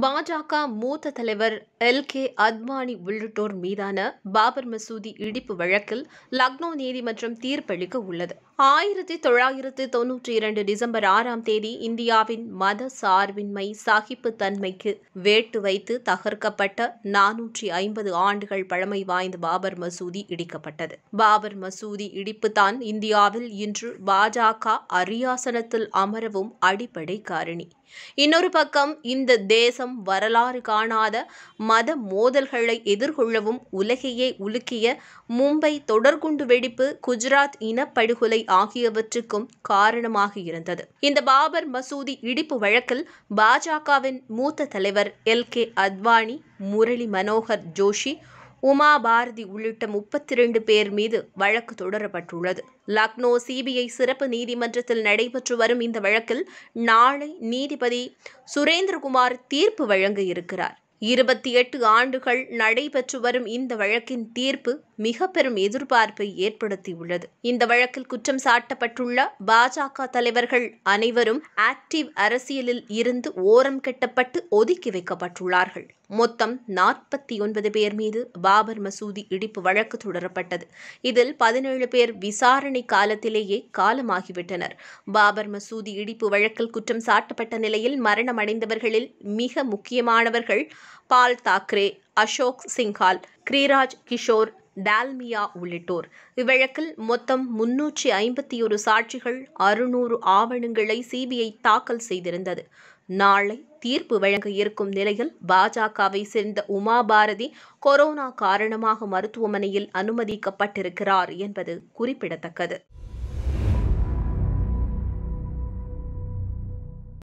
பாஜக மூத்த தலைவர் எல் கே அத்வானி உள்ளிட்டோர் மீதான பாபர் மசூதி இடிப்பு வழக்கில் லக்னோ நீதிமன்றம் தீர்ப்பளிக்க உள்ளது ஆயிரத்தி தொள்ளாயிரத்து தொன்னூற்றி இரண்டு டிசம்பர் ஆறாம் தேதி இந்தியாவின் மத சார்பின்மை சகிப்புத்தன்மைக்கு வேட்டு வைத்து தகர்க்கப்பட்ட நானூற்றி ஐம்பது ஆண்டுகள் பழமை வாய்ந்த பாபர் மசூதி இடிக்கப்பட்டது பாபர் மசூதி இடிப்பு தான் இந்தியாவில் இன்று பாஜக அரியாசனத்தில் அமரவும் அடிப்படை காரணி இன்னொரு பக்கம் இந்த தேசம் வரலாறு காணாத மத மோதல்களை எதிர்கொள்ளவும் உலகையே உலுக்கிய மும்பை தொடர்குண்டு வெடிப்பு குஜராத் இனப்படுகொலை ஆகியவற்றுக்கும் காரணமாக இருந்தது இந்த பாபர் மசூதி இடிப்பு வழக்கில் பாஜகவின் மூத்த தலைவர் எல் கே அத்வானி முரளி மனோகர் ஜோஷி உமா பாரதி உள்ளிட்ட முப்பத்தி ரெண்டு பேர் மீது வழக்கு தொடரப்பட்டுள்ளது லக்னோ சிபிஐ சிறப்பு நீதிமன்றத்தில் நடைபெற்று வரும் இந்த வழக்கில் நாளை நீதிபதி சுரேந்திரகுமார் தீர்ப்பு வழங்க இருக்கிறார் இருபத்தி எட்டு ஆண்டுகள் நடைபெற்று வரும் இந்த வழக்கின் தீர்ப்பு மிக பெரும் எதிர்பார்ப்பை ஏற்படுத்தியுள்ளது இந்த வழக்கில் குற்றம் சாட்டப்பட்டுள்ள பாஜக தலைவர்கள் அனைவரும் ஆக்டிவ் அரசியலில் இருந்து ஓரம் கெட்டப்பட்டு ஒதுக்கி வைக்கப்பட்டுள்ளார்கள் மொத்தம் நாற்பத்தி ஒன்பது பேர் மீது பாபர் மசூதி இடிப்பு வழக்கு தொடரப்பட்டது இதில் பதினேழு பேர் விசாரணை காலத்திலேயே காலமாகிவிட்டனர் பாபர் மசூதி இடிப்பு வழக்கில் குற்றம் சாட்டப்பட்ட நிலையில் மரணமடைந்தவர்களில் மிக முக்கியமானவர்கள் பால் தாக்கரே அசோக் சிங்கால் கிரீராஜ் கிஷோர் டால்மியா உள்ளிட்டோர் இவ்வழக்கில் மொத்தம் முன்னூற்றி ஐம்பத்தி ஒரு சாட்சிகள் அறுநூறு ஆவணங்களை சிபிஐ தாக்கல் செய்திருந்தது நாளை தீர்ப்பு வழங்க இருக்கும் நிலையில் பாஜகவை சேர்ந்த உமா பாரதி கொரோனா காரணமாக மருத்துவமனையில் அனுமதிக்கப்பட்டிருக்கிறார் என்பது குறிப்பிடத்தக்கது